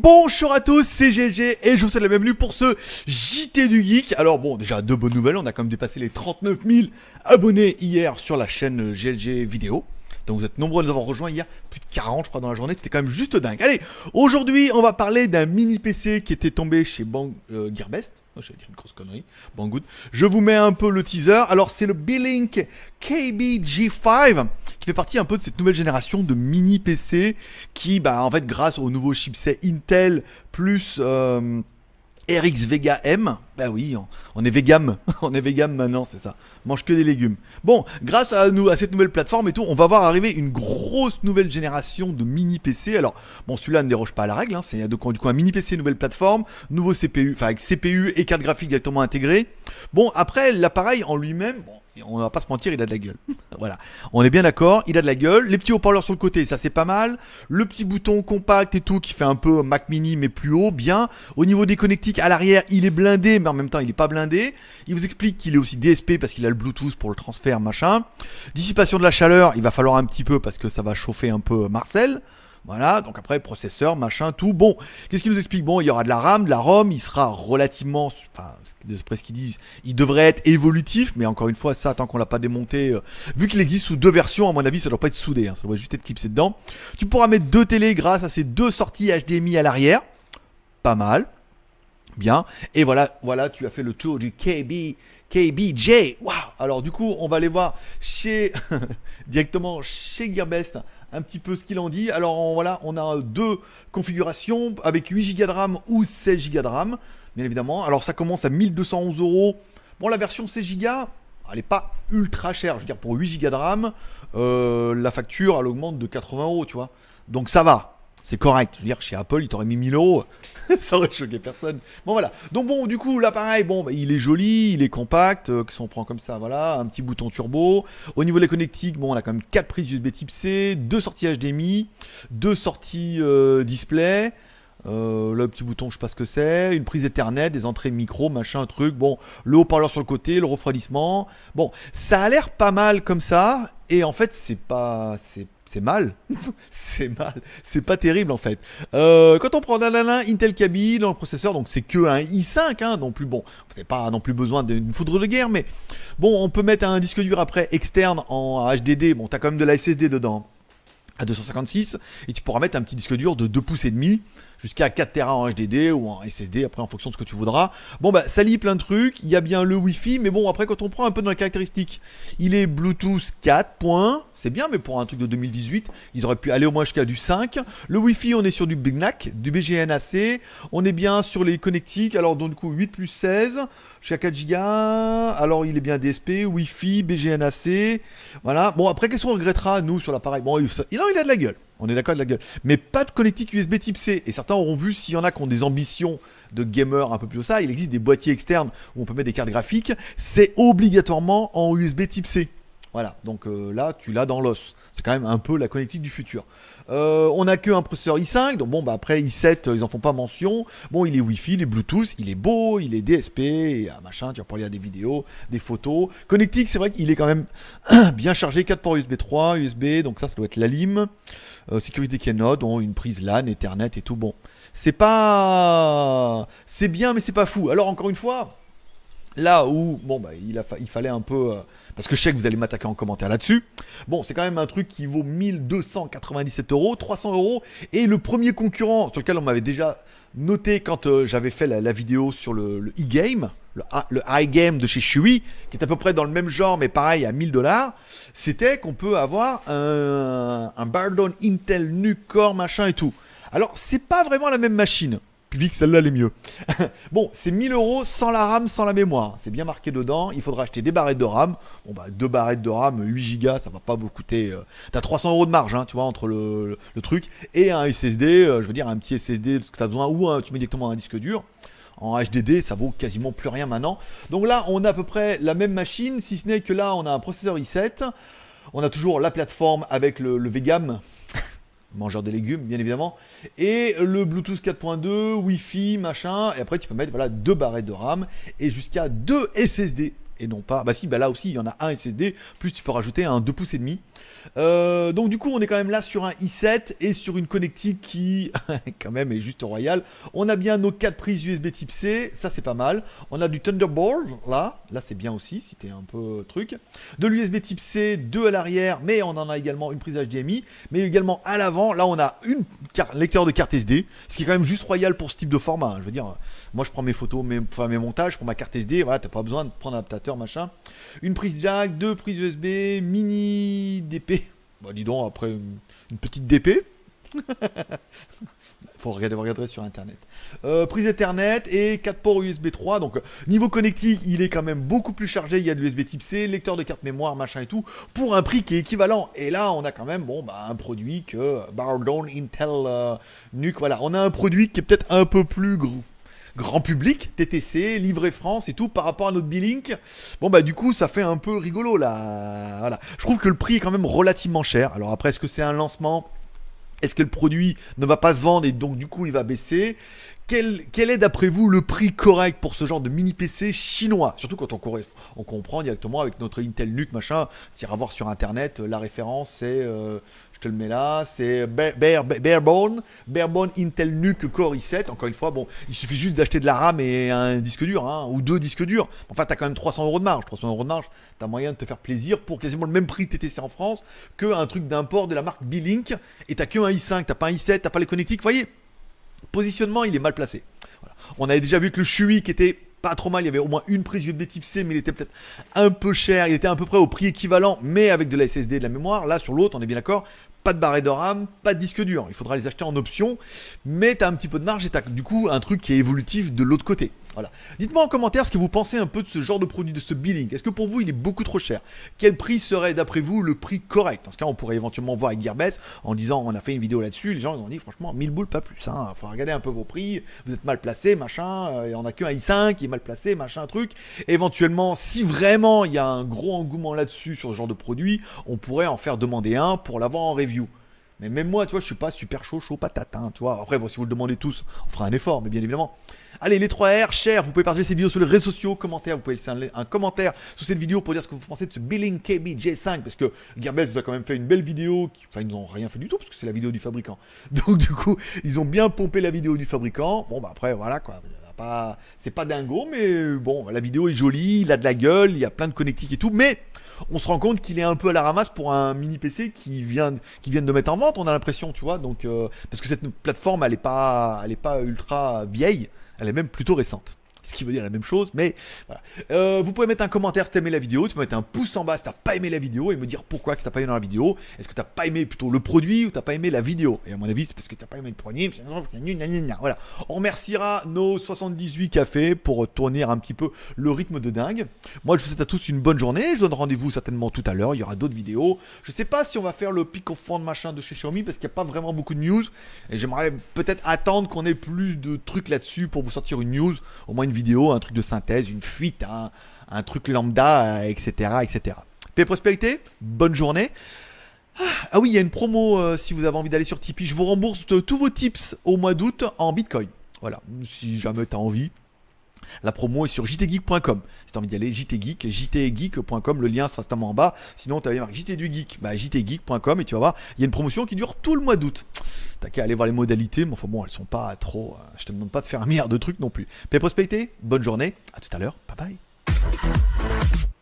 Bonjour à tous, c'est GLG et je vous souhaite la bienvenue pour ce JT du Geek. Alors bon, déjà deux bonnes nouvelles, on a quand même dépassé les 39 000 abonnés hier sur la chaîne GLG Vidéo. Donc vous êtes nombreux à nous avoir rejoints a plus de 40 je crois dans la journée, c'était quand même juste dingue. Allez, aujourd'hui on va parler d'un mini PC qui était tombé chez Bang euh, Gearbest. Oh, j'allais dire une grosse connerie. Banggood. Je vous mets un peu le teaser. Alors c'est le Beelink KBG5 qui fait partie un peu de cette nouvelle génération de mini PC qui, bah, en fait, grâce au nouveau chipset Intel plus... Euh, RX Vega M. Ben oui, on est vegan, on est vegan maintenant, c'est ça. Mange que des légumes. Bon, grâce à nous, à cette nouvelle plateforme et tout, on va voir arriver une grosse nouvelle génération de mini PC. Alors, bon, celui-là ne déroge pas à la règle. Hein. C'est du coup un mini PC, nouvelle plateforme, nouveau CPU, enfin avec CPU et carte graphique directement intégrée. Bon, après l'appareil en lui-même, bon, on va pas se mentir, il a de la gueule. voilà, on est bien d'accord, il a de la gueule. Les petits haut-parleurs sur le côté, ça c'est pas mal. Le petit bouton compact et tout qui fait un peu Mac Mini mais plus haut, bien. Au niveau des connectiques à l'arrière, il est blindé, mais en même temps il est pas blindé. Il vous explique qu'il est aussi DSP parce qu'il a le Bluetooth pour le transfert, machin. Dissipation de la chaleur, il va falloir un petit peu parce que ça va chauffer un peu Marcel. Voilà, donc après, processeur, machin, tout. Bon, qu'est-ce qui nous explique Bon, il y aura de la RAM, de la ROM, il sera relativement, enfin, de ce qu'ils disent, il devrait être évolutif, mais encore une fois, ça, tant qu'on l'a pas démonté, euh, vu qu'il existe sous deux versions, à mon avis, ça ne doit pas être soudé, hein, ça doit juste être clipsé dedans. Tu pourras mettre deux télés grâce à ces deux sorties HDMI à l'arrière. Pas mal. Bien. Et voilà, voilà, tu as fait le tour du KB KBJ. Waouh Alors du coup, on va aller voir chez directement chez Gearbest un petit peu ce qu'il en dit. Alors voilà, on a deux configurations avec 8 Go de RAM ou 16 Go de RAM, bien évidemment. Alors ça commence à 1211 euros. Bon, la version 16 Go, elle n'est pas ultra chère. Je veux dire, pour 8 Go de RAM, euh, la facture, elle augmente de 80 euros, tu vois. Donc ça va c'est correct. Je veux dire, chez Apple, il t'aurait mis 1000 euros. ça aurait choqué personne. Bon, voilà. Donc, bon, du coup, l'appareil, bon, bah, il est joli, il est compact. que euh, si on prend comme ça, voilà, un petit bouton turbo. Au niveau des connectiques, bon, on a quand même 4 prises USB type C, 2 sorties HDMI, 2 sorties euh, display. Euh, le petit bouton, je sais pas ce que c'est, une prise Ethernet, des entrées micro, machin, truc, bon, le haut-parleur sur le côté, le refroidissement. Bon, ça a l'air pas mal comme ça, et en fait, c'est pas. C'est mal, c'est mal, c'est pas terrible en fait. Euh, quand on prend un Intel Kaby dans le processeur, donc c'est que un i5, hein, non plus bon, vous n'avez pas non plus besoin d'une foudre de guerre, mais bon, on peut mettre un disque dur après externe en HDD, bon, t'as quand même de la SSD dedans à 256 et tu pourras mettre un petit disque dur de 2 pouces et demi jusqu'à 4 Tera en HDD ou en SSD après en fonction de ce que tu voudras. Bon bah ça lit plein de trucs, il y a bien le Wi-Fi mais bon après quand on prend un peu dans les caractéristiques, il est Bluetooth points, c'est bien mais pour un truc de 2018, ils auraient pu aller au moins jusqu'à du 5. Le Wifi on est sur du BGNAC du BGNAC, on est bien sur les connectiques, alors donc du coup 8 plus 16 jusqu'à 4 Go, alors il est bien DSP, Wi-Fi, BGNAC, voilà. Bon après qu'est-ce qu'on regrettera nous sur l'appareil Bon il il a de la gueule. On est d'accord de la gueule. Mais pas de connectique USB type C. Et certains auront vu, s'il y en a qui ont des ambitions de gamer un peu plus haut ça, il existe des boîtiers externes où on peut mettre des cartes graphiques. C'est obligatoirement en USB type C. Voilà, donc euh, là, tu l'as dans l'os. C'est quand même un peu la connectique du futur. Euh, on n'a qu'un processeur i5, donc bon, bah après i7, euh, ils n'en font pas mention. Bon, il est Wi-Fi, il est Bluetooth, il est beau, il est DSP, et, machin, tu vas pouvoir lire des vidéos, des photos. Connectique, c'est vrai qu'il est quand même bien chargé, 4 ports USB 3, USB, donc ça, ça doit être la lime. sécurité Keynote, une prise LAN, Ethernet et tout. Bon, c'est pas. C'est bien, mais c'est pas fou. Alors, encore une fois. Là où, bon, bah, il, il fallait un peu. Euh, parce que je sais que vous allez m'attaquer en commentaire là-dessus. Bon, c'est quand même un truc qui vaut 1297 euros, 300 euros. Et le premier concurrent sur lequel on m'avait déjà noté quand euh, j'avais fait la, vidéo sur le e-game, le, iGame game de chez Shui, qui est à peu près dans le même genre, mais pareil, à 1000 dollars, c'était qu'on peut avoir un, un Bardone Intel Nucore, machin et tout. Alors, c'est pas vraiment la même machine que celle-là, elle est mieux. bon, c'est 1000 euros sans la RAM, sans la mémoire. C'est bien marqué dedans. Il faudra acheter des barrettes de RAM. Bon, bah, deux barrettes de RAM, 8 Go, ça va pas vous coûter. Tu euh, T'as 300 euros de marge, hein, tu vois, entre le, truc et un SSD. Euh, je veux dire, un petit SSD, ce que t'as besoin, ou tu mets directement un disque dur. En HDD, ça vaut quasiment plus rien maintenant. Donc là, on a à peu près la même machine, si ce n'est que là, on a un processeur i7. On a toujours la plateforme avec le, le mangeur de légumes, bien évidemment. Et le Bluetooth 4.2, Wi-Fi, machin. Et après, tu peux mettre voilà, deux barrettes de RAM et jusqu'à deux SSD et non pas. Bah si, bah là aussi il y en a un SSD, plus tu peux rajouter un 2 pouces et demi. Euh, donc du coup on est quand même là sur un i7 et sur une connectique qui quand même est juste royale. On a bien nos 4 prises USB type C, ça c'est pas mal. On a du Thunderbolt là, là c'est bien aussi si t'es un peu truc. De l'USB type C, 2 à l'arrière, mais on en a également une prise HDMI, mais également à l'avant, là on a une lecteur de carte SD, ce qui est quand même juste royal pour ce type de format. Hein. Je veux dire, moi je prends mes photos, mes, enfin, mes montages pour ma carte SD, voilà, t'as pas besoin de prendre un adaptateur machin. Une prise jack, deux prises USB, mini DP. Bah dis donc, après une petite DP. Faut regarder, regarder sur internet. Euh, prise Ethernet et quatre ports USB 3. Donc niveau connectique, il est quand même beaucoup plus chargé. Il y a de l'USB Type C, lecteur de carte mémoire, machin et tout, pour un prix qui est équivalent. Et là, on a quand même bon bah, un produit que Bardown Intel euh, nuc Voilà, on a un produit qui est peut-être un peu plus gros grand public, TTC, Livré France et tout, par rapport à notre billing. Bon, bah, du coup, ça fait un peu rigolo, là. Voilà. Je trouve que le prix est quand même relativement cher. Alors, après, est-ce que c'est un lancement Est-ce que le produit ne va pas se vendre et donc, du coup, il va baisser quel, est d'après vous le prix correct pour ce genre de mini PC chinois Surtout quand on, on, comprend directement avec notre Intel Nuke, machin, tu voir sur internet, euh, la référence c'est, euh, je te le mets là, c'est Barebone, Barebone Intel Nuke Core i7. Encore une fois, bon, il suffit juste d'acheter de la RAM et un disque dur, hein, ou deux disques durs. Enfin, t'as quand même 300 euros de marge. 300 euros de marge, t'as moyen de te faire plaisir pour quasiment le même prix TTC en France un truc d'import de la marque B-link. et t'as que un i5, t'as pas un i7, t'as pas les connectiques, voyez Positionnement, il est mal placé. On avait déjà vu que le Shui qui était pas trop mal, il y avait au moins une prise USB type C, mais il était peut-être un peu cher, il était à peu près au prix équivalent, mais avec de la SSD et de la mémoire. Là, sur l'autre, on est bien d'accord, pas de barre de RAM, pas de disque dur. Il faudra les acheter en option, mais tu as un petit peu de marge et tu du coup un truc qui est évolutif de l'autre côté. Voilà. Dites-moi en commentaire ce que vous pensez un peu de ce genre de produit, de ce billing. Est-ce que pour vous il est beaucoup trop cher Quel prix serait d'après vous le prix correct En ce cas, on pourrait éventuellement voir avec Gearbest en disant on a fait une vidéo là-dessus, les gens ont dit franchement 1000 boules pas plus. Hein. Faut regarder un peu vos prix, vous êtes mal placé, machin, n'y euh, en a qu'un i5 qui est mal placé, machin, truc. Éventuellement, si vraiment il y a un gros engouement là-dessus sur ce genre de produit, on pourrait en faire demander un pour l'avoir en review. Mais même moi, tu vois, je suis pas super chaud, chaud patate, hein, tu vois. Après, bon, si vous le demandez tous, on fera un effort, mais bien évidemment. Allez, les 3R, cher, vous pouvez partager cette vidéo sur les réseaux sociaux, commentaire, vous pouvez laisser un, commentaire sous cette vidéo pour dire ce que vous pensez de ce Billing KBJ5, parce que Gearbest nous a quand même fait une belle vidéo, qui, enfin, ils n'ont rien fait du tout, parce que c'est la vidéo du fabricant. Donc, du coup, ils ont bien pompé la vidéo du fabricant. Bon, bah après, voilà, quoi. Pas, c'est pas dingo, mais bon, la vidéo est jolie, il a de la gueule, il y a plein de connectiques et tout, mais on se rend compte qu'il est un peu à la ramasse pour un mini PC qui vient, qui viennent de mettre en vente, on a l'impression, tu vois. Donc, euh, parce que cette plateforme, elle est pas, elle pas ultra vieille, elle est même plutôt récente ce qui veut dire la même chose, mais voilà. Euh, vous pouvez mettre un commentaire si t'as aimé la vidéo, tu peux mettre un pouce en bas si t'as pas aimé la vidéo et me dire pourquoi que t'as pas aimé dans la vidéo. Est-ce que t'as pas aimé plutôt le produit ou t'as pas aimé la vidéo Et à mon avis, c'est parce que t'as pas aimé le produit. Voilà. On remerciera nos 78 cafés pour tourner un petit peu le rythme de dingue. Moi, je vous souhaite à tous une bonne journée. Je donne rendez-vous certainement tout à l'heure. Il y aura d'autres vidéos. Je sais pas si on va faire le pic au fond de machin de chez Xiaomi parce qu'il n'y a pas vraiment beaucoup de news et j'aimerais peut-être attendre qu'on ait plus de trucs là-dessus pour vous sortir une news, au moins une vidéo vidéo, un truc de synthèse, une fuite, un, truc lambda, etc., euh, etc. Prospérité, bonne journée. Ah, ah oui, il y a une promo euh, si vous avez envie d'aller sur Tipeee. Je vous rembourse euh, tous vos tips au mois d'août en Bitcoin. Voilà, si jamais tu as envie. La promo est sur jtgeek.com. Si t'as envie d'y aller, jtgeek, jtgeek.com, le lien sera certainement en bas. Sinon, t'as marqué jt du geek, bah, jtgeek.com et tu vas voir, il y a une promotion qui dure tout le mois d'août. T'as qu'à aller voir les modalités, mais enfin bon, elles sont pas trop. Euh, je te demande pas de faire un milliard de trucs non plus. Paix prospecté, bonne journée, à tout à l'heure, bye bye.